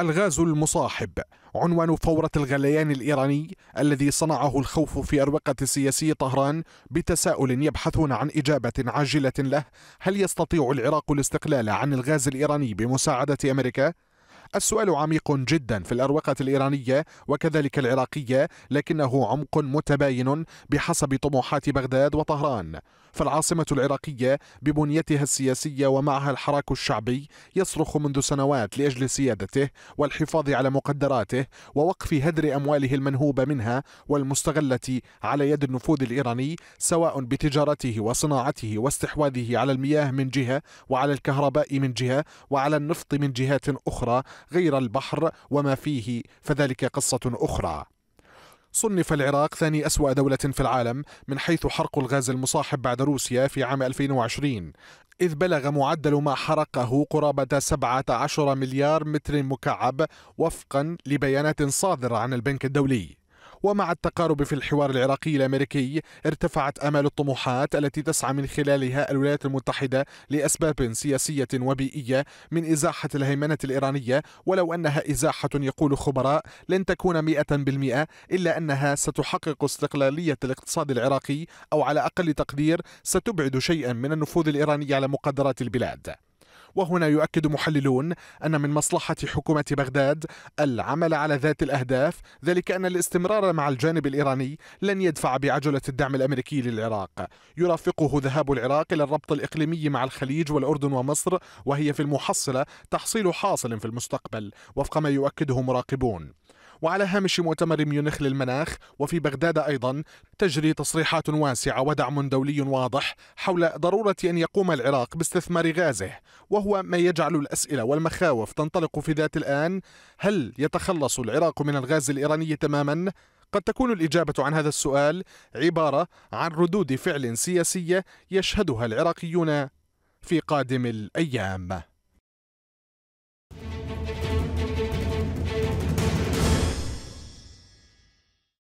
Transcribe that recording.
الغاز المصاحب عنوان فورة الغليان الإيراني الذي صنعه الخوف في أروقة سياسي طهران بتساؤل يبحثون عن إجابة عاجلة له هل يستطيع العراق الاستقلال عن الغاز الإيراني بمساعدة أمريكا؟ السؤال عميق جدا في الأروقة الإيرانية وكذلك العراقية لكنه عمق متباين بحسب طموحات بغداد وطهران فالعاصمة العراقية ببنيتها السياسية ومعها الحراك الشعبي يصرخ منذ سنوات لأجل سيادته والحفاظ على مقدراته ووقف هدر أمواله المنهوبة منها والمستغلة على يد النفوذ الإيراني سواء بتجارته وصناعته واستحواذه على المياه من جهة وعلى الكهرباء من جهة وعلى النفط من جهات أخرى غير البحر وما فيه فذلك قصة أخرى صنف العراق ثاني أسوأ دولة في العالم من حيث حرق الغاز المصاحب بعد روسيا في عام 2020 إذ بلغ معدل ما حرقه قرابة 17 مليار متر مكعب وفقا لبيانات صادرة عن البنك الدولي ومع التقارب في الحوار العراقي الأمريكي ارتفعت آمال الطموحات التي تسعى من خلالها الولايات المتحدة لأسباب سياسية وبيئية من إزاحة الهيمنة الإيرانية ولو أنها إزاحة يقول خبراء لن تكون 100% إلا أنها ستحقق استقلالية الاقتصاد العراقي أو على أقل تقدير ستبعد شيئا من النفوذ الإيراني على مقدرات البلاد وهنا يؤكد محللون أن من مصلحة حكومة بغداد العمل على ذات الأهداف ذلك أن الاستمرار مع الجانب الإيراني لن يدفع بعجلة الدعم الأمريكي للعراق يرافقه ذهاب العراق إلى الربط الإقليمي مع الخليج والأردن ومصر وهي في المحصلة تحصيل حاصل في المستقبل وفق ما يؤكده مراقبون وعلى هامش مؤتمر ميونخ للمناخ وفي بغداد أيضا تجري تصريحات واسعة ودعم دولي واضح حول ضرورة أن يقوم العراق باستثمار غازه وهو ما يجعل الأسئلة والمخاوف تنطلق في ذات الآن هل يتخلص العراق من الغاز الإيراني تماما؟ قد تكون الإجابة عن هذا السؤال عبارة عن ردود فعل سياسية يشهدها العراقيون في قادم الأيام